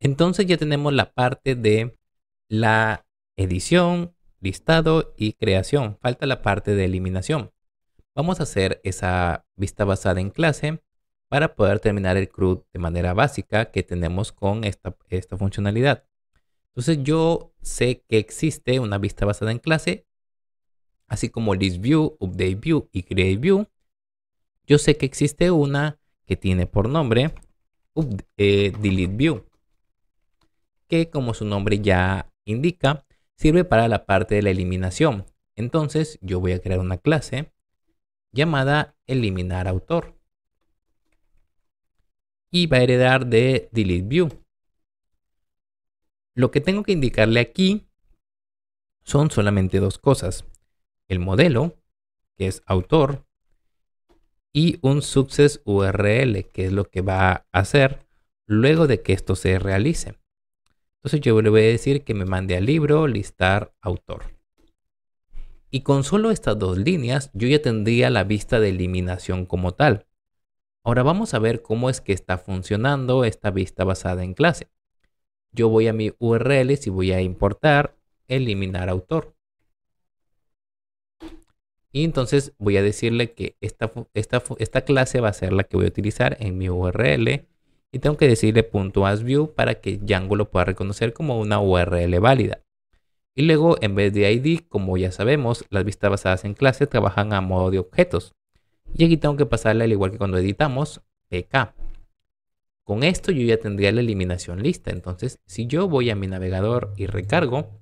Entonces ya tenemos la parte de la edición, listado y creación. Falta la parte de eliminación. Vamos a hacer esa vista basada en clase para poder terminar el CRUD de manera básica que tenemos con esta, esta funcionalidad. Entonces yo sé que existe una vista basada en clase así como update view y view, Yo sé que existe una que tiene por nombre eh, delete DeleteView, que como su nombre ya indica, sirve para la parte de la eliminación. Entonces yo voy a crear una clase llamada eliminar autor y va a heredar de DeleteView. Lo que tengo que indicarle aquí son solamente dos cosas el modelo, que es autor, y un success URL, que es lo que va a hacer luego de que esto se realice. Entonces yo le voy a decir que me mande al libro listar autor. Y con solo estas dos líneas yo ya tendría la vista de eliminación como tal. Ahora vamos a ver cómo es que está funcionando esta vista basada en clase. Yo voy a mi URL y voy a importar eliminar autor. Y entonces voy a decirle que esta, esta, esta clase va a ser la que voy a utilizar en mi URL. Y tengo que decirle .asView para que Django lo pueda reconocer como una URL válida. Y luego, en vez de ID, como ya sabemos, las vistas basadas en clase trabajan a modo de objetos. Y aquí tengo que pasarle, al igual que cuando editamos, PK. Con esto yo ya tendría la eliminación lista. Entonces, si yo voy a mi navegador y recargo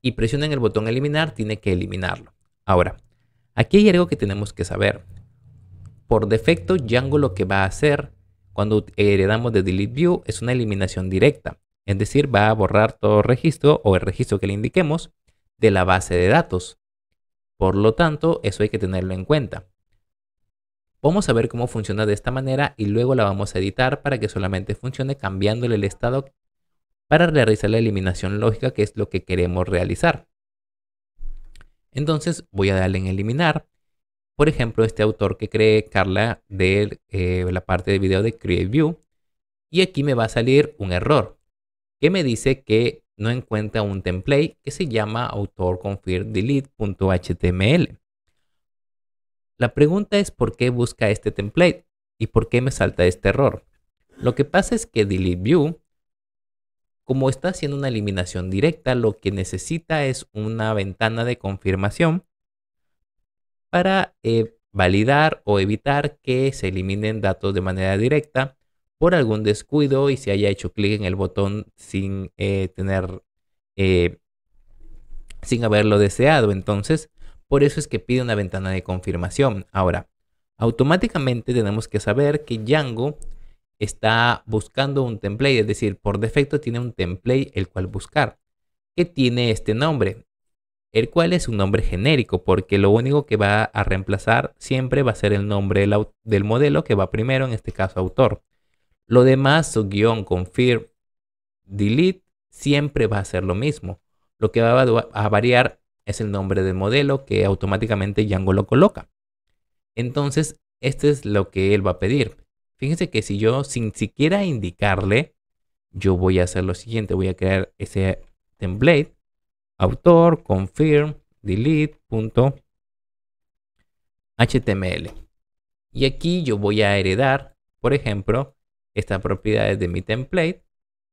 y en el botón eliminar, tiene que eliminarlo. Ahora, aquí hay algo que tenemos que saber. Por defecto, Django lo que va a hacer cuando heredamos de deleteView es una eliminación directa. Es decir, va a borrar todo registro o el registro que le indiquemos de la base de datos. Por lo tanto, eso hay que tenerlo en cuenta. Vamos a ver cómo funciona de esta manera y luego la vamos a editar para que solamente funcione cambiándole el estado para realizar la eliminación lógica que es lo que queremos realizar. Entonces voy a darle en eliminar. Por ejemplo, este autor que cree Carla de eh, la parte de video de Create View. Y aquí me va a salir un error que me dice que no encuentra un template que se llama autorconfirmdelete.html. La pregunta es por qué busca este template y por qué me salta este error. Lo que pasa es que Delete View como está haciendo una eliminación directa, lo que necesita es una ventana de confirmación para eh, validar o evitar que se eliminen datos de manera directa por algún descuido y se haya hecho clic en el botón sin eh, tener eh, sin haberlo deseado. Entonces, por eso es que pide una ventana de confirmación. Ahora, automáticamente tenemos que saber que Django está buscando un template, es decir, por defecto tiene un template el cual buscar, que tiene este nombre, el cual es un nombre genérico, porque lo único que va a reemplazar siempre va a ser el nombre del, modelo que va primero, en este caso autor. Lo demás, su guión, confirm, delete, siempre va a ser lo mismo. Lo que va a variar es el nombre del modelo que automáticamente Django lo coloca. Entonces, este es lo que él va a pedir. Fíjense que si yo sin siquiera indicarle, yo voy a hacer lo siguiente. Voy a crear ese template, autor, confirm, delete, punto, HTML. Y aquí yo voy a heredar, por ejemplo, estas propiedades de mi template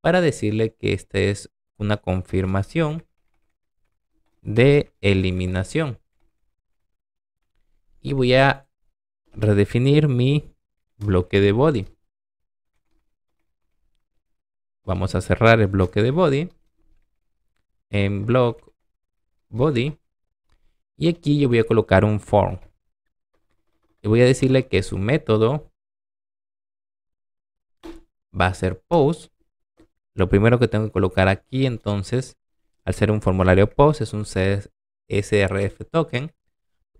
para decirle que esta es una confirmación de eliminación. Y voy a redefinir mi bloque de body. Vamos a cerrar el bloque de body. En block body. Y aquí yo voy a colocar un form. Y voy a decirle que su método va a ser post. Lo primero que tengo que colocar aquí entonces, al ser un formulario post, es un SRF token,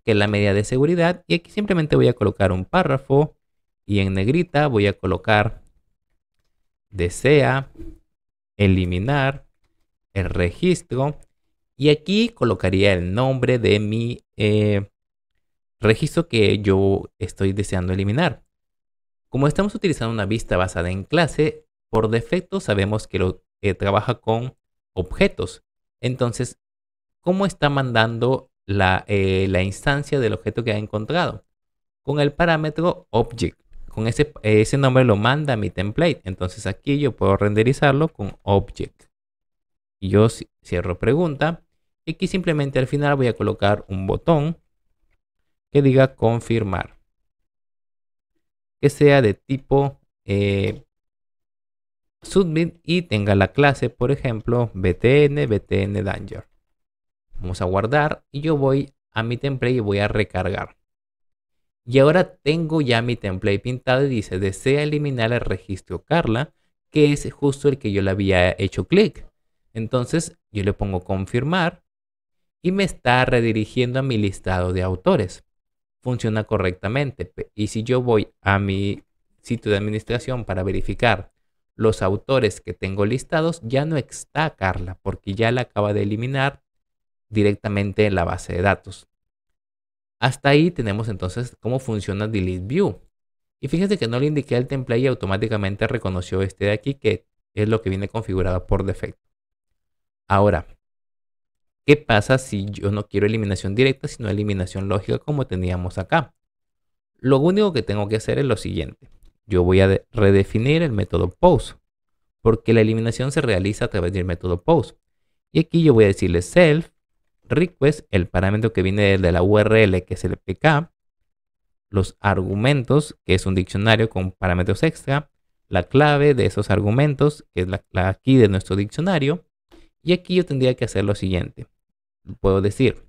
que es la medida de seguridad. Y aquí simplemente voy a colocar un párrafo y en negrita voy a colocar desea eliminar el registro. Y aquí colocaría el nombre de mi eh, registro que yo estoy deseando eliminar. Como estamos utilizando una vista basada en clase, por defecto sabemos que lo, trabaja con objetos. Entonces, ¿cómo está mandando eh, la instancia del objeto que ha encontrado? Con el parámetro object ese, nombre lo manda a mi template. Entonces aquí yo puedo renderizarlo con object. Y yo cierro pregunta. Y aquí simplemente al final voy a colocar un botón que diga confirmar. Que sea de tipo eh, submit y tenga la clase, por ejemplo, btn, btn danger. Vamos a guardar y yo voy a mi template y voy a recargar. Y ahora tengo ya mi template pintado y dice, desea eliminar el registro Carla, que es justo el que yo le había hecho clic. Entonces yo le pongo confirmar y me está redirigiendo a mi listado de autores. Funciona correctamente. Y si yo voy a mi sitio de administración para verificar los autores que tengo listados, ya no está Carla porque ya la acaba de eliminar directamente en la base de datos. Hasta ahí tenemos entonces cómo funciona Delete View. Y fíjense que no le indiqué al template y automáticamente reconoció este de aquí que es lo que viene configurado por defecto. Ahora, ¿qué pasa si yo no quiero eliminación directa sino eliminación lógica como teníamos acá? Lo único que tengo que hacer es lo siguiente. Yo voy a redefinir el método POST porque la eliminación se realiza a través del método POST. Y aquí yo voy a decirle self request, el parámetro que viene de la URL, que es el pk, los argumentos, que es un diccionario con parámetros extra, la clave de esos argumentos, que es la, aquí de nuestro diccionario, y aquí yo tendría que hacer lo siguiente. Puedo decir,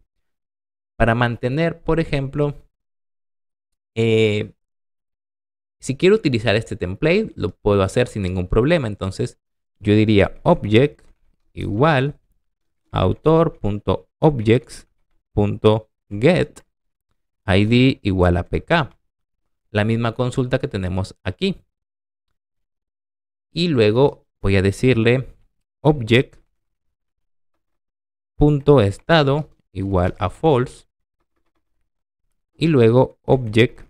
para mantener, por ejemplo, eh, si quiero utilizar este template, lo puedo hacer sin ningún problema. Entonces, yo diría object igual autor objects.get id igual a pk. La misma consulta que tenemos aquí. Y luego voy a decirle object.estado igual a false. Y luego object.save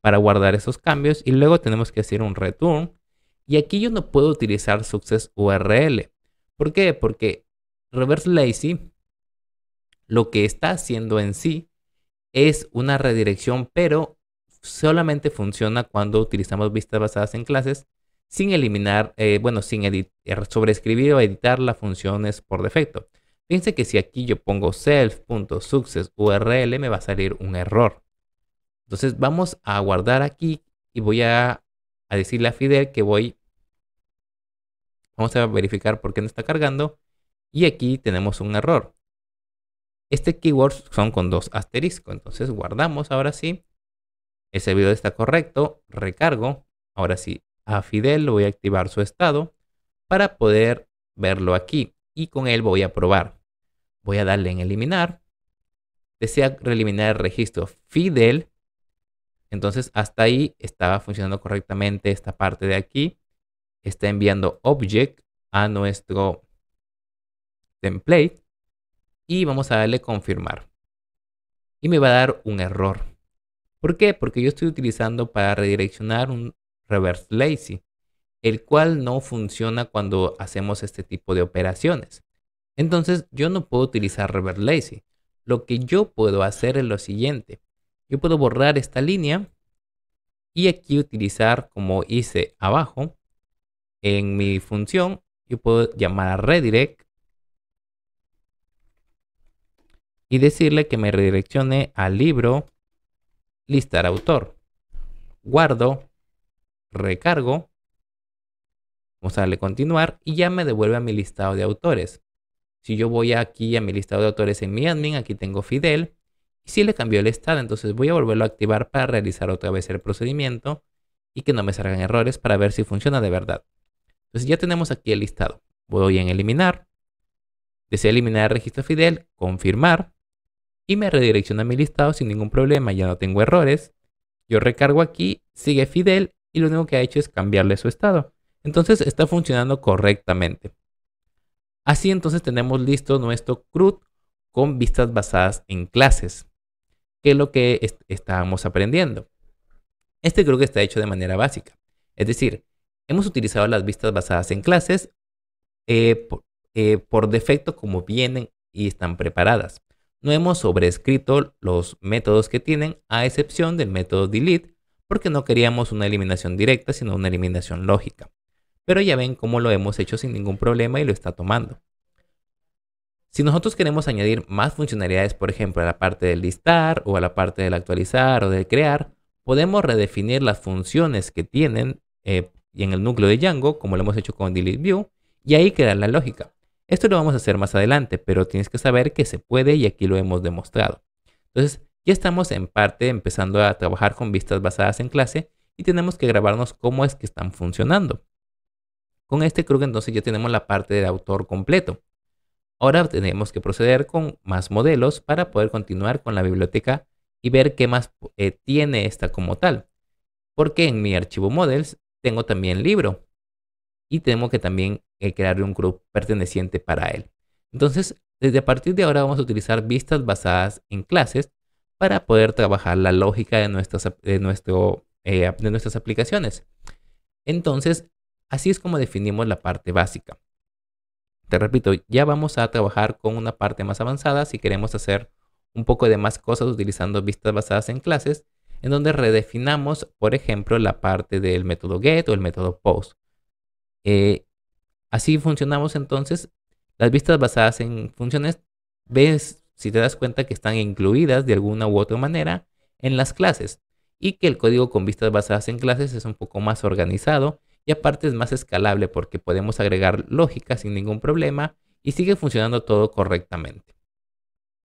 para guardar esos cambios. Y luego tenemos que hacer un return. Y aquí yo no puedo utilizar success URL ¿Por qué? Porque Reverse Lazy lo que está haciendo en sí es una redirección, pero solamente funciona cuando utilizamos vistas basadas en clases sin eliminar, eh, bueno, sin er, sobreescribir o editar las funciones por defecto. Fíjense que si aquí yo pongo self.success.url me va a salir un error. Entonces vamos a guardar aquí y voy a decirle a Fidel que voy Vamos a verificar por qué no está cargando. Y aquí tenemos un error. Este keyword son con dos asteriscos. Entonces guardamos ahora sí. El servidor está correcto. Recargo. Ahora sí a Fidel voy a activar su estado para poder verlo aquí. Y con él voy a probar. Voy a darle en eliminar. Desea eliminar el registro Fidel. Entonces hasta ahí estaba funcionando correctamente esta parte de aquí está enviando object a nuestro template y vamos a darle confirmar. Y me va a dar un error. ¿Por qué? Porque yo estoy utilizando para redireccionar un reverse lazy, el cual no funciona cuando hacemos este tipo de operaciones. Entonces yo no puedo utilizar reverse lazy. Lo que yo puedo hacer es lo siguiente. Yo puedo borrar esta línea y aquí utilizar como hice abajo en mi función yo puedo llamar a redirect y decirle que me redireccione al libro listar autor. Guardo, recargo, vamos a darle continuar y ya me devuelve a mi listado de autores. Si yo voy aquí a mi listado de autores en mi admin, aquí tengo Fidel. Y si le cambió el estado, entonces voy a volverlo a activar para realizar otra vez el procedimiento y que no me salgan errores para ver si funciona de verdad. Entonces ya tenemos aquí el listado. Voy en eliminar. Deseo eliminar el registro Fidel, confirmar. Y me redirecciona mi listado sin ningún problema, ya no tengo errores. Yo recargo aquí, sigue Fidel y lo único que ha hecho es cambiarle su estado. Entonces está funcionando correctamente. Así entonces tenemos listo nuestro CRUD con vistas basadas en clases, que es lo que estábamos aprendiendo. Este CRUD está hecho de manera básica, es decir, Hemos utilizado las vistas basadas en clases eh, eh, por, defecto como vienen y están preparadas. No hemos sobrescrito los métodos que tienen, a excepción del método delete, porque no queríamos una eliminación directa, sino una eliminación lógica. Pero ya ven cómo lo hemos hecho sin ningún problema y lo está tomando. Si nosotros queremos añadir más funcionalidades, por ejemplo, a la parte del listar o a la parte del actualizar o del crear, podemos redefinir las funciones que tienen eh, y en el núcleo de Django, como lo hemos hecho con Delete View, y ahí queda la lógica. Esto lo vamos a hacer más adelante, pero tienes que saber que se puede y aquí lo hemos demostrado. Entonces, ya estamos en parte empezando a trabajar con vistas basadas en clase y tenemos que grabarnos cómo es que están funcionando. Con este creo entonces ya tenemos la parte de autor completo. Ahora tenemos que proceder con más modelos para poder continuar con la biblioteca y ver qué más eh, tiene esta como tal. Porque en mi archivo models tengo también libro y tengo que también eh, crearle crear un club perteneciente para él. Entonces, desde a partir de ahora vamos a utilizar vistas basadas en clases para poder trabajar la lógica de nuestras, nuestro, eh, de nuestras aplicaciones. Entonces, así es como definimos la parte básica. Te repito, ya vamos a trabajar con una parte más avanzada si queremos hacer un poco de más cosas utilizando vistas basadas en clases en donde redefinamos, por ejemplo, la parte del método get o el método post. Eh, así funcionamos entonces. Las vistas basadas en funciones, ves si te das cuenta que están incluidas de alguna u otra manera en las clases y que el código con vistas basadas en clases es un poco más organizado y aparte es más escalable porque podemos agregar lógica sin ningún problema y sigue funcionando todo correctamente.